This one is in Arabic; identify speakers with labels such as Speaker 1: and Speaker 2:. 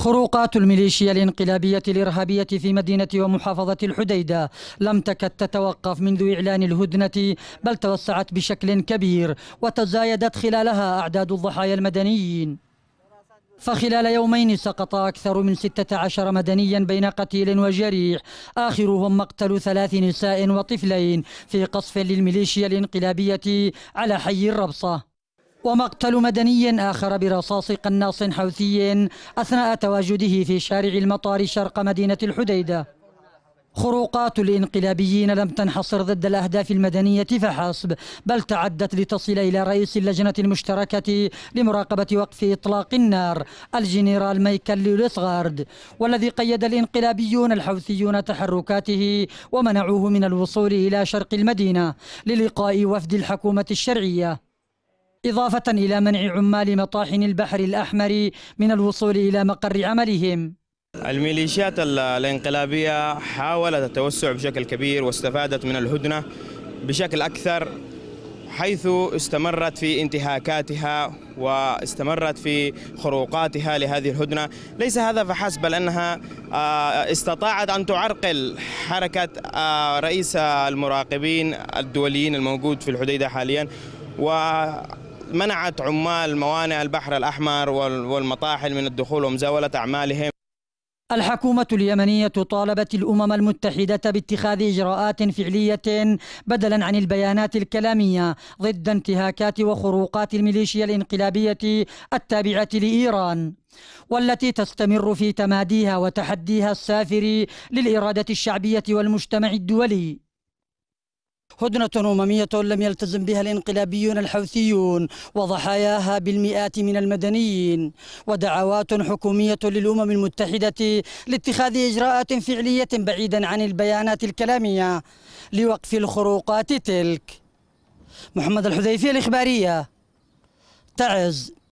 Speaker 1: خروقات الميليشيا الانقلابية الإرهابية في مدينة ومحافظة الحديدة لم تكد تتوقف منذ إعلان الهدنة بل توسعت بشكل كبير وتزايدت خلالها أعداد الضحايا المدنيين فخلال يومين سقط أكثر من 16 مدنيا بين قتيل وجريح آخرهم مقتل ثلاث نساء وطفلين في قصف للميليشيا الانقلابية على حي الربصة ومقتل مدني آخر برصاص قناص حوثي أثناء تواجده في شارع المطار شرق مدينة الحديدة خروقات الانقلابيين لم تنحصر ضد الأهداف المدنية فحسب بل تعدت لتصل إلى رئيس اللجنة المشتركة لمراقبة وقف إطلاق النار الجنرال مايكل لوثغارد والذي قيد الانقلابيون الحوثيون تحركاته ومنعوه من الوصول إلى شرق المدينة للقاء وفد الحكومة الشرعية إضافة إلى منع عمال مطاحن البحر الأحمر من الوصول إلى مقر
Speaker 2: عملهم الميليشيات الانقلابية حاولت التوسع بشكل كبير واستفادت من الهدنة بشكل أكثر حيث استمرت في انتهاكاتها واستمرت في خروقاتها لهذه الهدنة ليس هذا فحسب بل أنها آه، استطاعت أن تعرقل حركة آه، رئيس المراقبين الدوليين الموجود في الحديدة حاليا و منعت عمال موانئ البحر الأحمر والمطاحن من الدخول ومزاولة أعمالهم
Speaker 1: الحكومة اليمنية طالبت الأمم المتحدة باتخاذ إجراءات فعلية بدلا عن البيانات الكلامية ضد انتهاكات وخروقات الميليشيا الانقلابية التابعة لإيران والتي تستمر في تماديها وتحديها السافر للإرادة الشعبية والمجتمع الدولي هدنة أممية لم يلتزم بها الانقلابيون الحوثيون وضحاياها بالمئات من المدنيين ودعوات حكومية للأمم المتحدة لاتخاذ إجراءات فعلية بعيدا عن البيانات الكلامية لوقف الخروقات تلك محمد الحذيفي الإخبارية تعز